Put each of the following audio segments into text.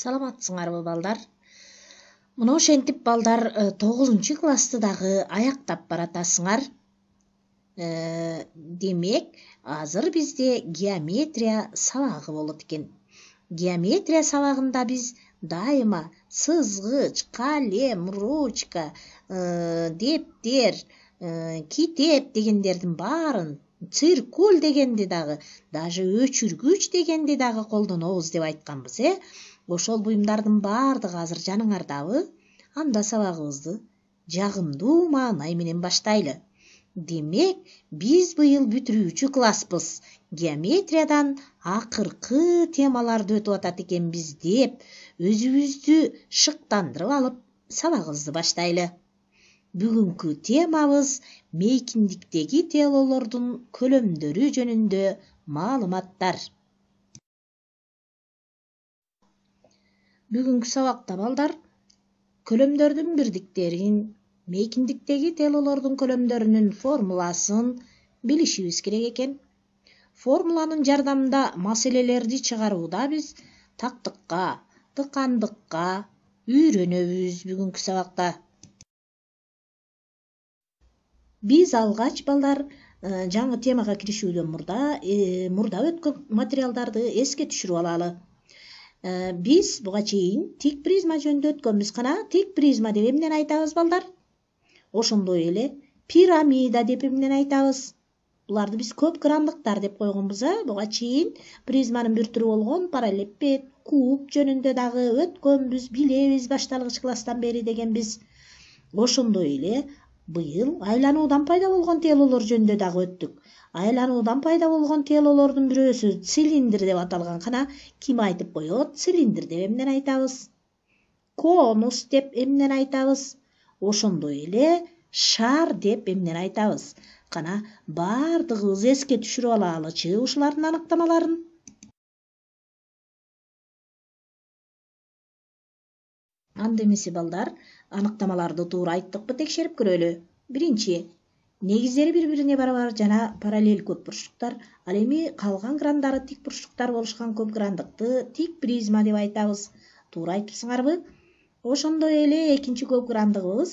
саламатсыңарбы балдар мына ошентип балдар э, тогузунчу классты дагы аяктап баратасыңар э, демек азыр бізде геометрия салағы болып кен. геометрия салағында біз дайыма сызғыч, калем ручка э, дептер китеп дегендердин баарын циркуль дегенди дагы даже дегенде дағы қолдың оғыз деп айтқан э ошол буюмдардын баардыгы азыр жаныңардабы анда сабагыбызды жагымдуу маанай менен баштайлы демек биз быйыл бүтүрүүчү класспыз геометриядан акыркы темаларды өтүп атат экенбиз деп өзүбүздү шыктандырып алып сабагыбызды баштайлы бүгүнкү темабыз мейкиндиктеги телолордун көлөмдөрү жөнүндө маалыматтар бүгүнкү сабакта балдар көлөмдөрдүн бирдиктерин мейкиндиктеги телолордун көлөмдөрүнүн формуласын билишибиз керек екен. формуланын жардамында маселелерди чыгарууда биз тактыкка тыкандыкка үйрөнөбүз бүгүнкү сабакта биз алгач балдар э, жаңы темага киришүүдөн мұрда, э, мурда өткөн материалдарды эске түшүрүп алалы Біз э, бұға чейін тик призма жөнүндө өткөнбүз қына тик призма деп эмнени айтабыз балдар ошондой эле пирамида деп эмнени айтабыз буларды біз көп қырандықтар деп койгонбуз бұға буга чейин призманын бир түрү болгон жөнінді куб жөнүндө дагы өткөнбүз билебиз башталгыч класстан бери дегенбиз ошондой эле быйыл айлануудан пайда болгон телолор жөнүндө дагы өттүк айлануудан пайда болған телолордың бирөөсү цилиндр деп аталған қана кім айтып коет цилиндр деп эмнени айтабыз конус деп емнен айтабыз ошондой эле шар деп эмнени айтабыз қана баардыгыбыз эске түшүрүп алалычы ушулардын анықтамаларын. анда эмесе балдар аныктамаларды туура айттыкпы текшерип көрөлү биринчи негіздері бір біріне барабар жана параллель көп бурчтуктар ал эми калган грандары тик бурчтуктар болушкан көп грандыкты тик призма деп айтабыз туура айтыпсыңарбы ошондой эле экинчи көп грандыгыбыз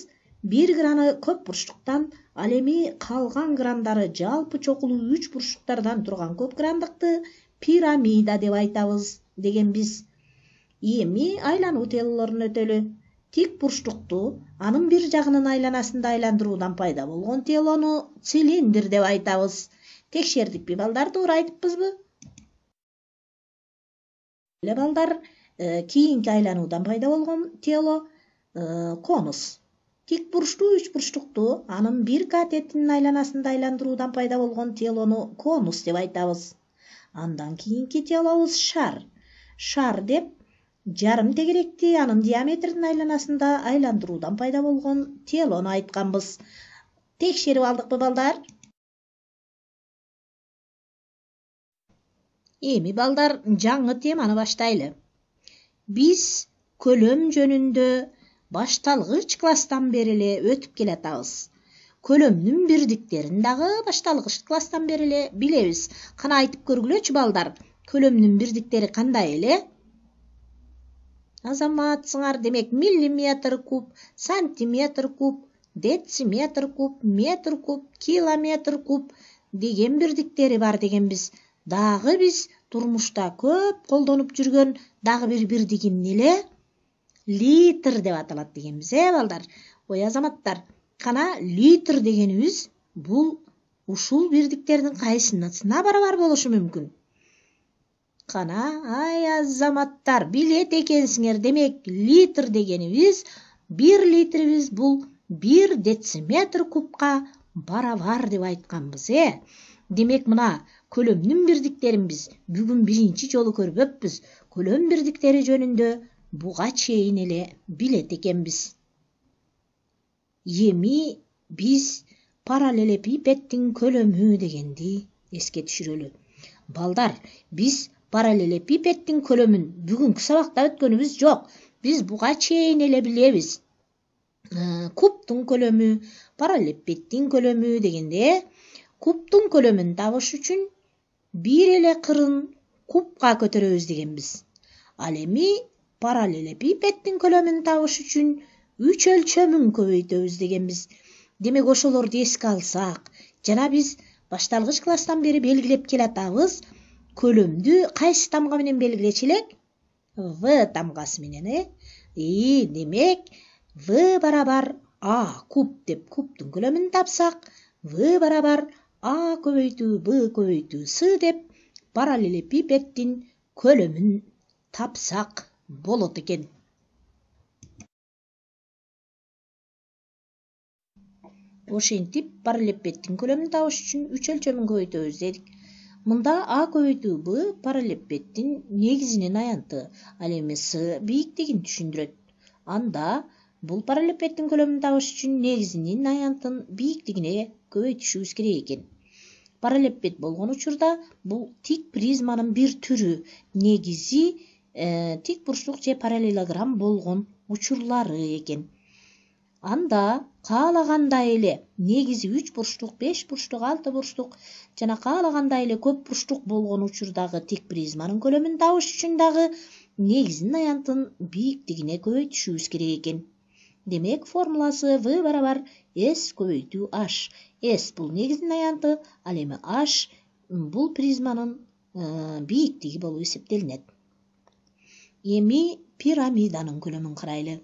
бир граны көп бурчтуктан ал эми калган грандары жалпы чокулуу үч бурчтуктардан турган көп грандыкты пирамида деп айтабыз дегенбиз эми айлануу теорияларын өтөлү тик бурчтукту анын бир жагынын айланасында айландыруудан пайда болгон телону цилиндр деп айтабыз текшердикпи балдар туура айтыппызбы эле балдар э, кийинки айлануудан пайда болгон тело э, конус тик бурчтуу үч бурчтукту анын бир катетинин айланасында айландыруудан пайда болгон телону конус деп айтабыз андан кийинки телобуз шар шар деп жарым тегеректи анын диаметрдің айланасында айландыруудан пайда болған болгон телону айтканбыз текшерип алдыкпы балдар Емі балдар жаңы теманы баштайлы биз көлім жөнінді башталгыч кластан беріле өтіп келет келатабыз Көлімнің бирдиктерин дагы башталгыч класстан бери эле билебиз айтып көргүлөчү балдар көлімнің бирдиктери қандай эле Азаматсыңар демек миллиметр куб сантиметр куб дециметр куб метр куб километр куб деген бирдиктери бар дегенбиз дагы биз турмушта көп колдонуп жүргөн дагы бир бирдик эмне эле литр деп аталат дегенбиз э балдар ой азаматтар кана литр дегенибиз бул ушул бирдиктердин кайсынасына барабар болушу мүмкүн қана ай азаматтар билет екенсіңер демек литр дегеніміз бір литріміз бұл бір дециметр кубқа барабар деп айтқанбыз э демек мына көлемнің бирдиктерін біз бүгін бірінші жолу көрүп көлем көлөм бирдиктери бұға буга чейин эле билет экенбиз эми биз параллелепипедтің көлөмү дегенди эске түшүрөлү балдар биз параллелепипедтің көлөмүн бүгүнкү сабакта өткөнүбүз жок биз буга чейин эле билебиз кубтың көлемі параллелепипедтің көлемі, дегенде кубтың көлемін табыш үчүн бир эле кырын кубка көтөрөбүз дегенбиз ал эми параллелепипедтин көлемін табыш үчүн үч өлчөмүн көбөйтөбүз дегенбиз демек ошолорду эске алсак жана биз башталгыч класстан бери белгилеп келатабыз көлөмдү қайсы тамга менен белгилечилек в тамгасы менен э и демек в барабар а куб деп кубтун көлөмүн тапсак в барабар а көбөйтүү б көбөйтүү с деп параллелепипедтин көлөмүн тапсак болот экен ошентип параллелепипедтин көлөмүн табыш үчүн үч өлчөмүн көбөйтөбүз дедик Мұнда а Б параллелеппеттин негизинин аянты ал эми с бийиктигин түшүндүрөт анда бұл параллелеппеттин көлөмүн табыш үчүн негизинин аянтын бийиктигине көбөйтүшүбүз керек екен. Параллелепипед болгон учурда бул тик призманын бир түрү негизи э, тик бурчтук же параллелограмм болгон учурлары экен анда каалагандай эле негизи үч бурчтук беш бурчтук алты бурчтук жана каалагандай эле көп бурчтук болгон учурдагы тик призманын көлөмүн табыш үчүн дагы негизинин аянтын бийиктигине көбөйтүшүбүз керек экен демек формуласы в барабар с көбөйтүү Аш. С бул негизинин аянты ал эми Аш бул призманын э, бийиктиги болуп эсептелинет эми пирамиданын көлөмүн карайлы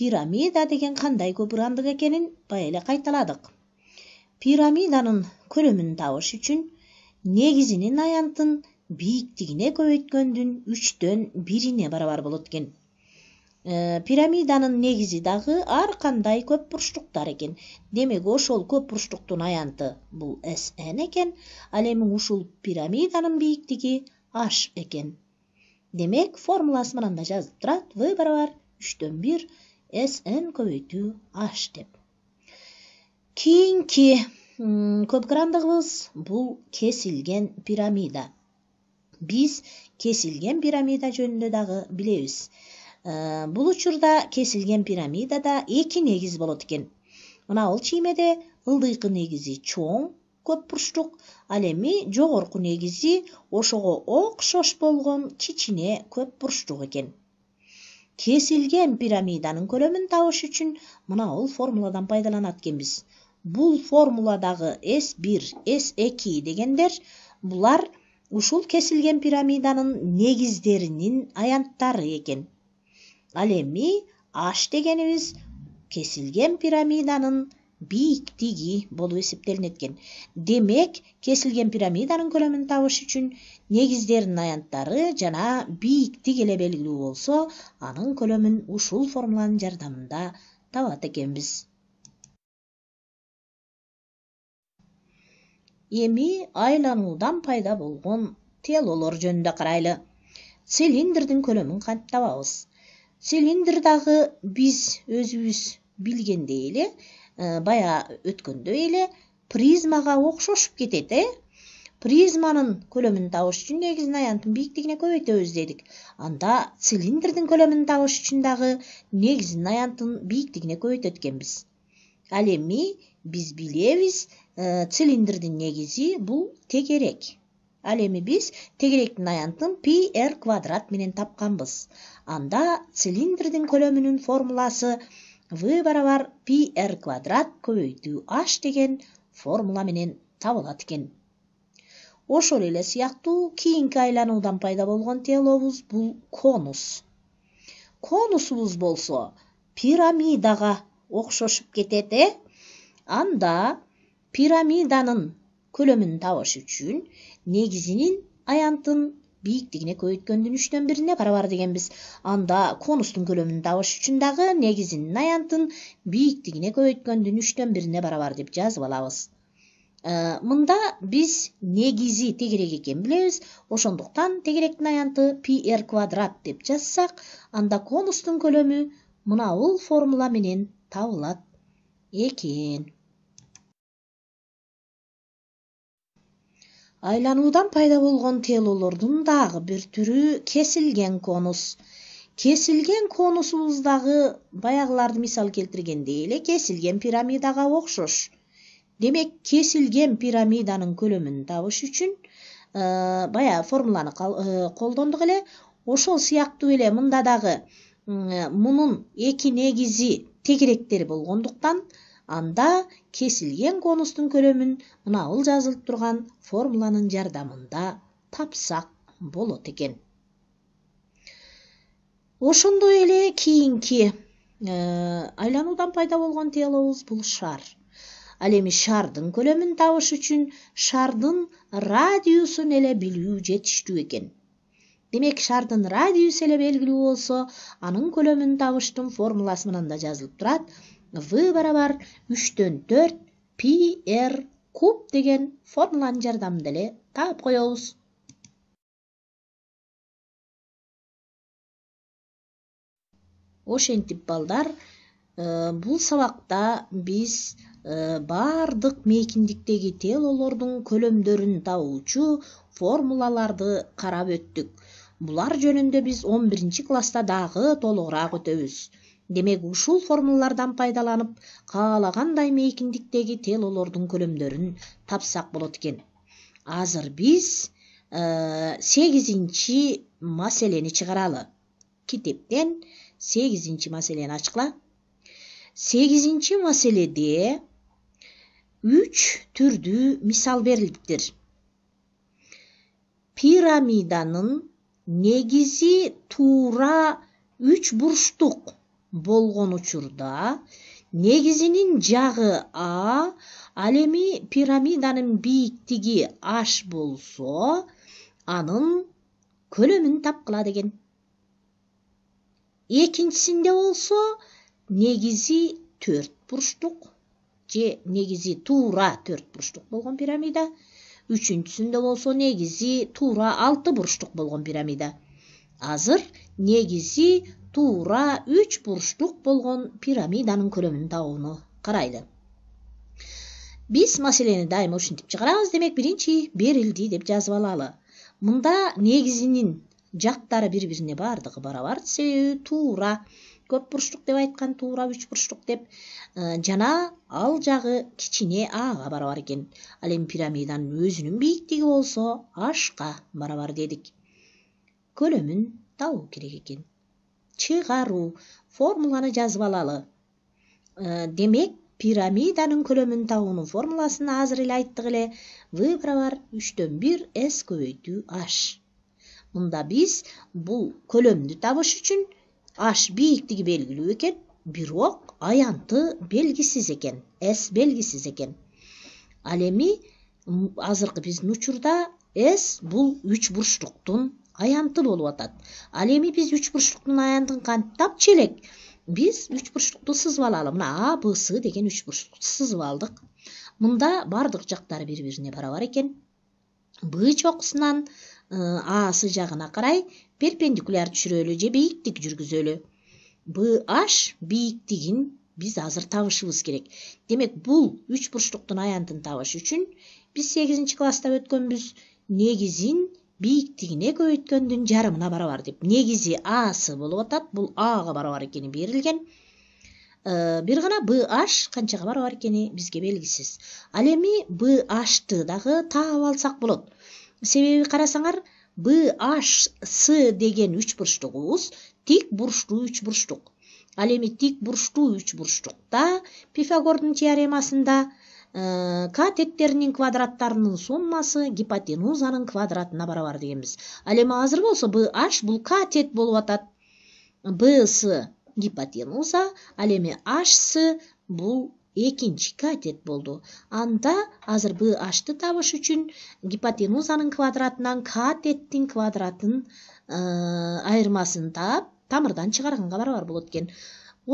деген қандай қандай ko'pirandық екенін баяле қайталадық пирамиданын көлөмүн табыш үчүн негизинин аянтын бийиктигине көбөйткөндүн үчтөн бирине барабар болот экен пирамиданын негизи ар қандай көп бурчтуктар екен. демек ошол көп бурчтуктун аянты бул sn экен ал эми ушул пирамиданың бийиктиги h экен демек формуласы мұнанда жазылып турат в барабар үчтөн бир sn көбейту h деп көп көпграндығымыз бұл кесілген пирамида біз кесілген пирамида жөнінде дағы білеміз бұл учурда кесілген пирамидада эки негіз болот экен мына ол чиймеде ылдыйкы негизи чоң көп бұрыштық ал эми жогорку негизи ошого окшош болгон кичине көп бурчтук экен кесілген пирамиданың көлемін тауыш үшін мұна ол формуладан пайдаланат экенбиз Бұл формуладағы s 1 с 2 дегендер бұлар ұшыл кесілген пирамиданың негіздерінің аянттары екен. ал эми h дегенибиз кесилген пирамиданың бийиктиги болуп эсептелинет экен демек кесілген пирамиданын көлемін табыш үчүн негіздерін аянттары жана бийиктик эле белгилүү болсо анын көлөмүн ушул формуланын жардамында табат экенбиз эми айлануудан пайда болгон телолор жөнүндө карайлы цилиндрдин көлөмүн кантип табабыз дагы биз өзүбүз билгендей эле Э, бая өткөндөй эле призмага окшошуп кетет э призманын көлөмүн табыш үчүн негизинен аянтын бийиктигине көбөйтөбүз дедик анда цилиндрдин көлөмүн табыш үчүн дагы негізін аянтын бийиктигине көбөйтөт экенбиз ал эми биз билебиз э, цилиндрдин негизи бул тегерек ал эми биз тегеректин аянтын пи р квадрат менен тапканбыз анда цилиндрдин көлөмүнүн формуласы v барабар пи р квадрат көбөйтүү h деген формула менен табылат экен ошол эле сыяктуу кийинки айлануудан пайда болгон телобуз бул конус конусубуз болсо пирамидага окшошуп кетет э анда пирамиданын көлөмүн табыш үчүн негизинин аянтын бийиктигине көбөйткөндүн үчтөн бирине барабар дегенбиз анда конустун көлөмүн табыш үчүн дагы негизинин аянтын бийиктигине көбөйткөндүн үчтөн бирине барабар деп жазып алабыз мында биз негизи тегерек экенин билебиз ошондуктан тегеректин аянты р квадрат деп жазсак анда конустун көлөмү мынабул формула менен табылат экен айлануудан пайда болған теелоолордун дагы бір түрі кесілген конус кесілген конусымыздағы баягыларды мисал келтиргендей эле кесілген пирамидаға окшош демек кесілген пирамиданың көлөмүн табыш үчүн э, бая формуланы колдондук э, эле ошол сияқты эле мында дагы мунун эки негизи тегеректери болгондуктан анда кесілген конустың көлемін мынауыл жазылып тұрған формуланың жардамында тапсақ болот екен. ошондой эле кийинки э, айлануудан пайда болгон теологубуз бул шар ал эми шардын көлөмүн табыш үчүн шардын радиусун эле билүү жетиштүү экен демек шардын радиусу эле белгилүү болсо анын көлөмүн табыштын формуласы мындай жазылып турат v барабар үчтөн төрт пи р куб деген формулан жардамында эле таап коебуз ошентип балдар э, бул сабакта биз э, баардык тел телолордун көлөмдөрүн табуучу формулаларды қарап өттік. Бұлар жөнүндө біз 11 класста дағы толугураак өтөбүз демек ушул формулалардан пайдаланып каалагандай мейкиндиктеги телолордун көлөмдөрүн тапсак болот экен азыр биз э, сегизинчи маселени чыгаралы китептен сегизинчи маселени ачкыла сегизинчи маселеде үч түрдүү мисал берилиптир пирамиданын негизи туура үч бурчтук болгон учурда негизинин жагы а ал эми пирамиданын бийиктиги h болсо анын көлөмүн тапкыла деген экинчисинде болсо негизи төрт бурчтук же негизи туура төрт бурчтук болгон пирамида үчүнчүсүндө болсо негизи туура алты бурчтук болгон пирамида азыр негизи Тура үч бурчтук болгон пирамиданын көлөмүн табууну карайлы биз маселени дайыма ушинтип чыгарабыз демек биринчи берилди деп жазып алалы мында негизинин жактары бири бирине баардыгы барабар себеби туура көп бурчтук деп айткан туура үч бурчтук деп э, жана ал жагы кичине ага барабар экен ал эми пирамиданын өзүнүн бийиктиги болсо ашка барабар дедик көлөмүн табуу керек экен чыгаруу формуланы жазып алалы э, демек пирамиданың көлемін табуунун формуласын азыр эле айттык эле в тен үчтөн бир с көбөйтүү h мында биз бул көлөмдү табыш үчүн h бийиктиги белгилүү экен бирок аянты белгисиз экен s белгисиз экен ал эми азыркы биздин учурда s бул үч бурчтуктун аянты болуп атат ал эми биз үч бурчтуктун аянтын кантип челек биз үч бурчтукту сызып алалы мына а б с деген үч бурчтукту сызып алдык мында баардык жактары бири бирине барабар экен б чокусунан э, асы жагына карай перпендикуляр түшүрөлү же бийиктик жүргүзөлү б аш бийиктигин биз азыр табышыбыз керек демек бул үч бурчтуктун аянтын табыш үчүн биз сегизинчи класста өткөнбүз негизин бийиктигине көбөйткөндүн жарымына барабар деп негизи асы болуп атат бул ага барабар экени берилген э, бир гана бh канчага барабар экени бизге белгисиз ал эми бhты дагы таап алсак болот себеби карасаңар с деген үч бурчтугубуз тик бурчтуу үч бурчтук ал эми тик бурчтуу үч бурчтукта пифагордун теоремасында ә, квадраттарының суммасы гипотенузаның квадратына барабар дегенбіз ал эми азыр болсо бh бұл катет болып болуп атат бс гипотенуза ал эми hс бұл экинчи қатет болду анда азыр ашты табыш үчүн гипотенузанын квадратынан қатеттің квадратын э, айырмасын таап тамырдан чыгарганга барабар болот экен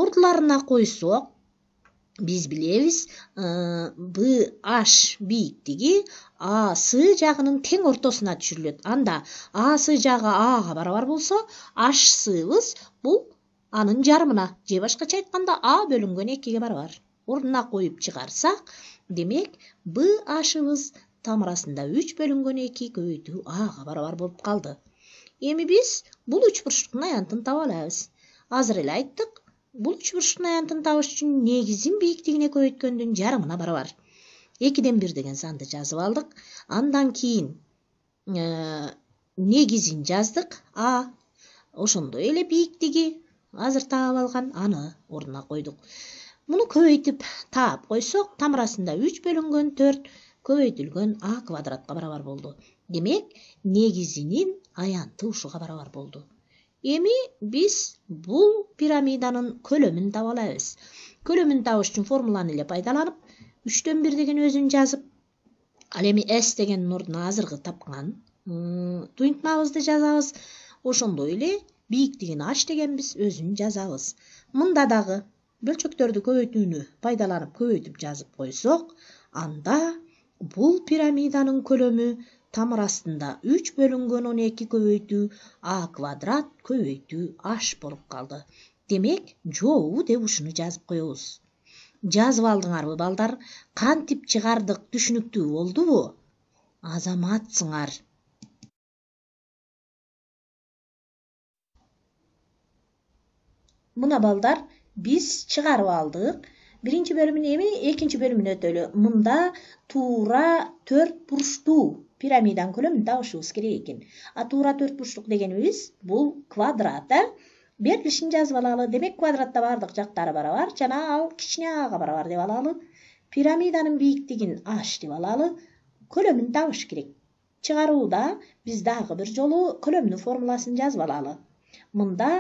ордуларына койсок біз білеміз ә, б аш биіктігі а жағының тең ортасына түшіріледі. анда асы жағы аға барабар болса аш сыбыз бұл аның жарымына Жебашқа чайтқанда айтканда а бөлінген бар барабар орнына қойып чығарсақ, демек б ашыбыз тамырасында үч бөлінген эки аға ага барабар болып қалды Емі біз бұл үч бұршықтың аянтын тавалайыз. азыр бул үшбұрыштың аянтын табыш үчүн негизин бийиктигине көбөйткөндүн жарымына барабар экиден бир деген санды жазып алдык андан кийин ә, негизин жаздык а ошондой эле бийиктиги азыр таап алган аны ордуна койдук муну көбөйтүп таап койсок тамырасында үч бөлүнгөн төрт көбөйтүлгөн а квадратка барабар болду демек негизинин аянты ушуга барабар болду эми біз бұл пирамиданың көлемін таба алабыз көлөмүн табыш үчүн формуланы эле пайдаланып үчтөн бір деген өзін жазып ал эми азырғы дегендин ордуна азыркы тапкан туюнтмабызды жазабыз ошондой эле бийиктигин деген біз өзін жазабыз Мұнда дағы бөлчөктөрдү көбөйтүүнү пайдаланып көбөйтүп жазып қойсоқ анда бұл пирамиданың көлемі тамыр астында үч бөлінген он эки а квадрат көбейту Аш болуп қалды. демек жоу деп ушуну жазып коебуз жазып алдыңарбы балдар кантип чыгардык түшүнүктүү болдубу азаматсыңар мына балдар биз чыгарып алдык биринчи бөлүмүн эми экинчи бөлүмүнө өтөлү мында туура төрт бурчтуу пирамиданың көлемін табышыбыз керек екен а туура төрт бурчтук бұл бул квадрат э ә? берилишин жазып алалы демек квадратта жақтары бара барабар жана ал аға бара бар, деп алалы пирамиданын деген аш деп алалы көлөмүн табыш керек чыгарууда біз дагы бір жолу көлөмдүн формуласын жазып алалы Мұнда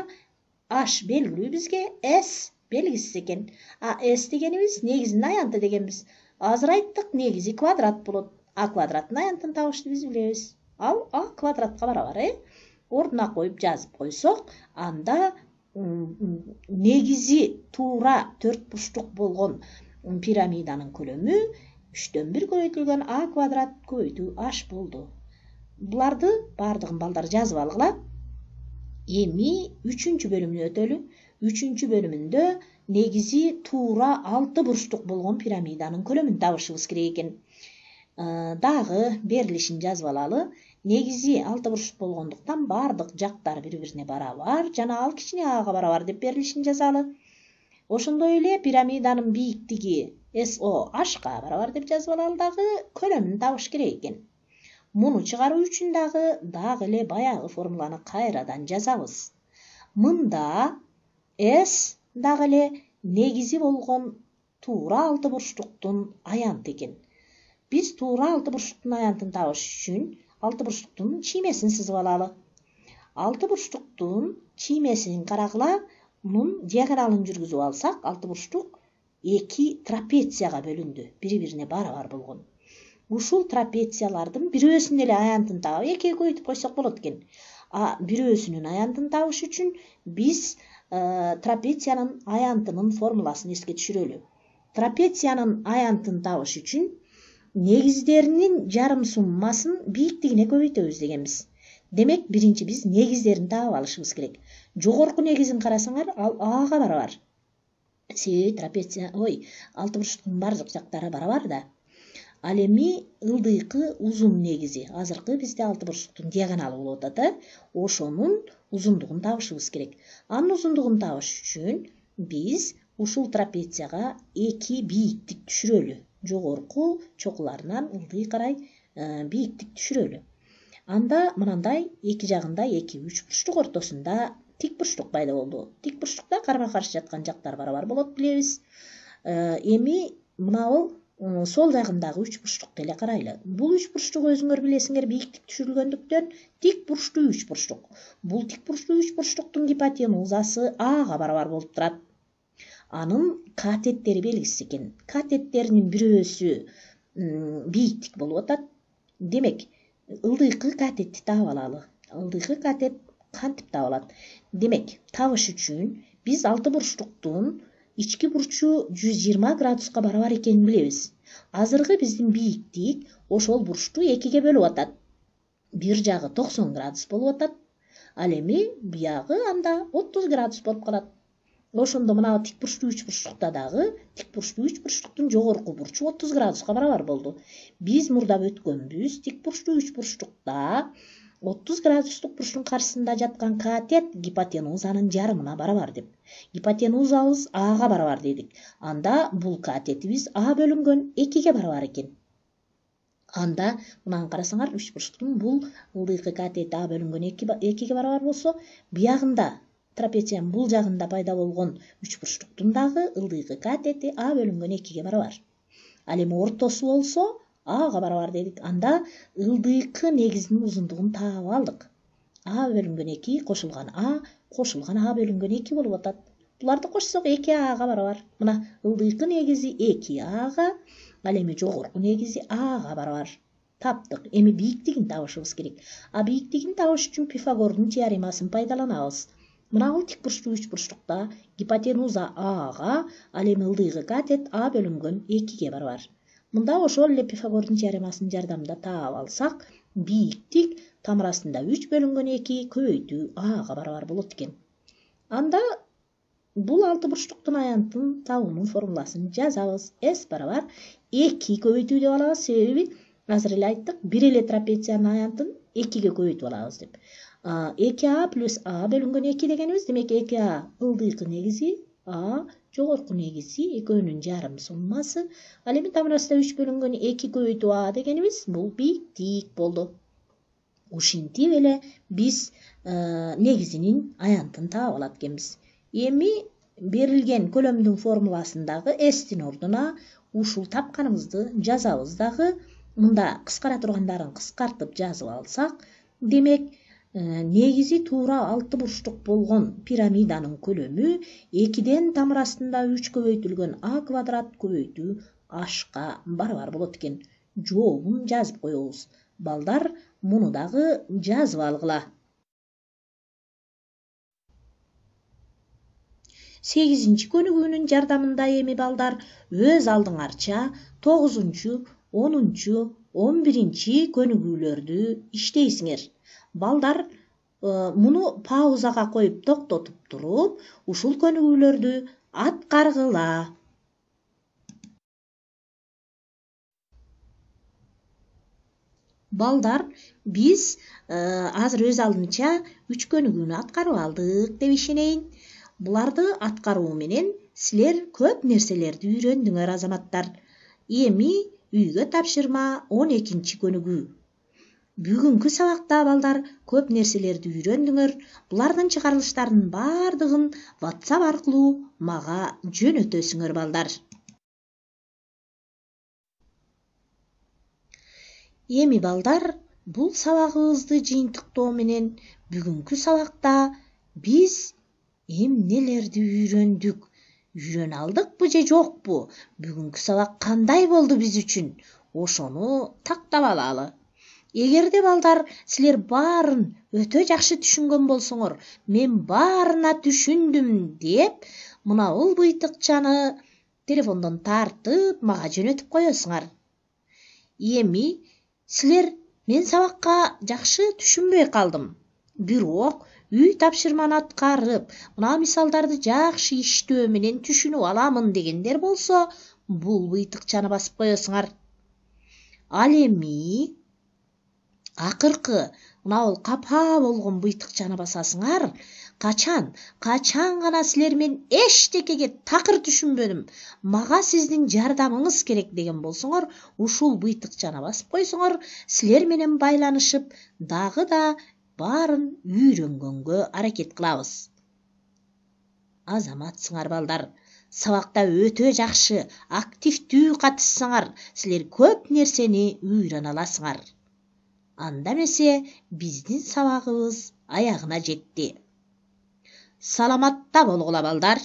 аш белгілі бізге s белгисиз экен а s дегеніміз негізін аянты дегенбиз азыр айттык квадрат болот а квадратына аянтын тауышты біз білеміз ал а квадратқа барабар э орнына қойып жазып қойсақ анда негізі тура төрт бұштық болған пирамиданың көлемі үштен бір көбейтілген а квадрат көбейту аш болды бұларды бардығын балдар жазып алғыла эми үчүнчү бөлүмүнө 3 үчүнчү бөлүмүндө негізі туура алты бурчтук болгон пирамиданын көлөмүн табышыбыз керек экен Э, дагы берилишин жазып алалы негизи алты бурчтук болгондуктан баардык жактар бири бирине барабар жана ал кичине ага барабар деп берилишин жазалы ошондой эле пирамиданын бийиктиги со ашка барабар деп жазып алалы дагы көлөмүн табыш керек экен муну чыгаруу үчүн дагы дагы эле баягы формуланы кайрадан жазабыз мында с дагы эле негизи болгон туура алты бурчтуктун аянты экен біз туура алты бұрыштықтың аянтын табыш үшін алты бурчтуктун чимесін сызып алалы. Алты бурчтуктун чиймесин карагыла мунун диагоналын жүргүзүп алсақ, алты бурчтук эки трапецияга бөлүндү. Бири-бирине барабар болгон. Ушул трапециялардын бирөөсүнүн эле аянтын табып, экиге көбөйтүп койсок болот экен. А бирөөсүнүн аянтын табыш үшін біз трапециянын аянтынын формуласын эске түшүрөлү. Трапециянын аянтын табыш үшін негіздерінің жарым суммасын биіктігіне көбейтеміз дегенбіз демек биринчи биз негиздерин таап алышыбыз керек жогорку негизин карасаңар ал ага барабар себеби трапеция ой алты бар баардык жактары барабар да ал эми ылдыйкы узун негизи азыркы бизде алты бурчтуктун диагоналы болуп атат э ошонун узундугун табышыбыз керек анын узундугун табыш үчүн биз ушул трапецияга эки бийиктик түшүрөлү жогорку чокуларынан ылдый карай э, бийиктик түшүрөлү анда мынандай эки жагында эки үч бурчтук ортосунда тик бурчтук пайда болду тик бурчтукта қарма каршы жаткан жактар барабар болот билебиз э, эми мынабул сол жагындагы үч бурчтукту эле карайлы бул үч бурчтук өзүңөр билесиңер бийиктик түшүрүлгөндүктөн тик бурчтуу үч бурчтук бул тик бурчтуу үч бурчтуктун гипотенузасы ага барабар болуп турат анын катеттер белгисиз экен катеттеринин бирөөсү бийиктик болуп атат демек ылдыйкы катетти таап алалы ылдыйкы катет кантип табылат демек табыш үчүн биз алты бурчтуктун ички бурчу жүз жыйырма градуска барабар экенин билебиз азыркы биздин бийиктик ошол бурчту экиге бөлүп атат бир жагы токсон градус болуп атат ал эми биягы анда отуз градус болуп калат ошондо мына үч бурчтукта дагы тик бурчтуу үч бурчтуктун жогорку бурчу отуз градуска барабар болду биз мурда өткөнбүз үч бурчтукта отуз градустук бурчтун каршысында жаткан катет гипотенузанын жарымына барабар деп гипотенузабыз ага барабар дедик анда бул катетибиз а бөлүнгөн экиге барабар экен анда мынаны карасаңар үч бурчтуктун бул ылдыйкы катети а бөлүнгөн экиге барабар болсо биягында трапецияның бул жағында пайда болгон бурчтуктун дагы ылдыйкы катети а бөлүнгөн экиге барабар ал эми ортосу болсо ага барабар дедик анда ылдыйкы негиздин узундугун таап алдык а бөлүнгөн эки кошулган а кошулган а бөлүнгөн эки болуп атат буларды кошсок эки ага барабар мына ылдыйкы негизи эки ага ал эми жогорку негизи ага барабар таптык эми бийиктигин табышыбыз керек а бийиктигин табыш үчүн пифагордун теоремасын пайдаланабыз мынау үш бурчтукта гипотенуза аға ал эми ылдыйкы катет а бөлүнгөн экиге барабар мында ошол эле пифагордун теоремасынын жардамында таап алсак бийиктик тамырасында үч бөлүнгөн эки көбөйтүү ага барабар болот экен анда бул алты бурчтуктун аянтын табуунун формуласын жазабыз s барабар эки көбөйтүү деп алабыз себеби азыр эле айттык бир эле трапециянын аянтын экиге көбөйтүп алабыз деп 2a плюс a бөлінген 2 дегеніңіз. демек 2a ұлдығы негізі. a негізі, негизи экөөнүн жарым суммасы ал эми там 3 бөлінген 2 көбөйтүү a дегенибиз бул биіктік болду ушинтип эле біз негізінің аянтын тау алат кеміз. Емі берілген көлөмдүн формуласындағы стин ордуна ұшыл тапқанымызды жазабыз дагы мында кыскара тургандарын кыскартып жазып демек Э, негизи туура алты бурчтук болгон пирамиданын көлөмү экиден тамыр астында үч көбөйтүлгөн а квадрат көбөйтүү ашка барабар болот экен жообун жазып коебуз балдар муну дагы жазып алгыла сегизинчи көнүгүүнүн жардамында эми балдар өз алдыңарча тогузунчу онунчу он биринчи көнүгүүлөрдү иштейсиңер балдар э, мұны паузаға қойып токтотуп тұрып ушул көнүгүүлөрдү аткаргыла балдар биз э, азыр өз алдынча үч көнүгүүнү аткарып алдык деп ишенейин буларды аткаруу менен силер көп нерселерди үйрөндүңөр азаматтар эми үйгө тапшырма он экинчи көнүгүү бүгінгі сабақта балдар көп нерселерді үйрендіңер бұлардың шығарылыштарының бардығын ватсап арқылы маға жөнөтөсүңөр балдар эми балдар бұл сабагыбызды жыйынтыктоо менен бүгүнкү сабақта биз эмнелерди үйрөндүк үйрөнө алдыкпы же жокпу бүгүнкү сабак кандай болду биз үчүн ошону тактап алалы эгерде балдар силер баарын өтө жакшы түшүнгөн болсоңор мен баарына түшүндүм деп мына бул быйтыкчаны телефондон тартып мага жөнөтүп коесуңар эми силер мен сабакка жакшы түшүнбөй калдым бирок үй тапшырманы аткарып мына мисалдарды жакшы иштөө менен түшүнүп аламын дегендер болсо бул быйтыкчаны басып коесуңар ал эми Ақырқы, мынау қапа болгон бұйтық жанабасасыңар басасыңар, қачан гана силер мен ештекеге тақыр түшүнбөдүм Маға сіздің жардамыңыз керек деген болсыңар, ушул бұйтық жана басып койсоңор силер менен байланышып дағы да барын үйрөнгөнгө аракет кылабыз азаматсыңар балдар сабакта өте жакшы активдүү катышсаңар сілер көп нерсени үйрөнө аласыңар анда андамесе биздин сабагыбыз аяғына жетти саламатта болгула балдар